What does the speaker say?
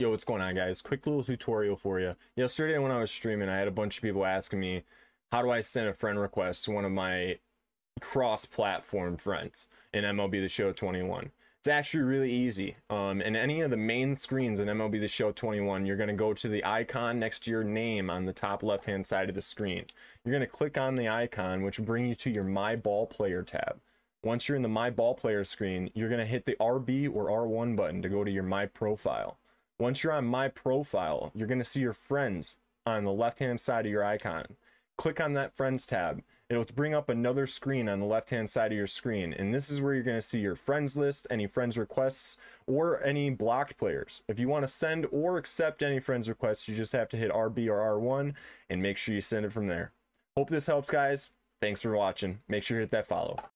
Yo, what's going on guys? Quick little tutorial for you. Yesterday when I was streaming, I had a bunch of people asking me, how do I send a friend request to one of my cross-platform friends in MLB The Show 21? It's actually really easy. Um, in any of the main screens in MLB The Show 21, you're going to go to the icon next to your name on the top left-hand side of the screen. You're going to click on the icon, which will bring you to your My Ball Player tab. Once you're in the My Ball Player screen, you're going to hit the RB or R1 button to go to your My Profile. Once you're on My Profile, you're going to see your friends on the left-hand side of your icon. Click on that Friends tab. It'll bring up another screen on the left-hand side of your screen, and this is where you're going to see your friends list, any friends requests, or any blocked players. If you want to send or accept any friends requests, you just have to hit RB or R1 and make sure you send it from there. Hope this helps, guys. Thanks for watching. Make sure you hit that follow.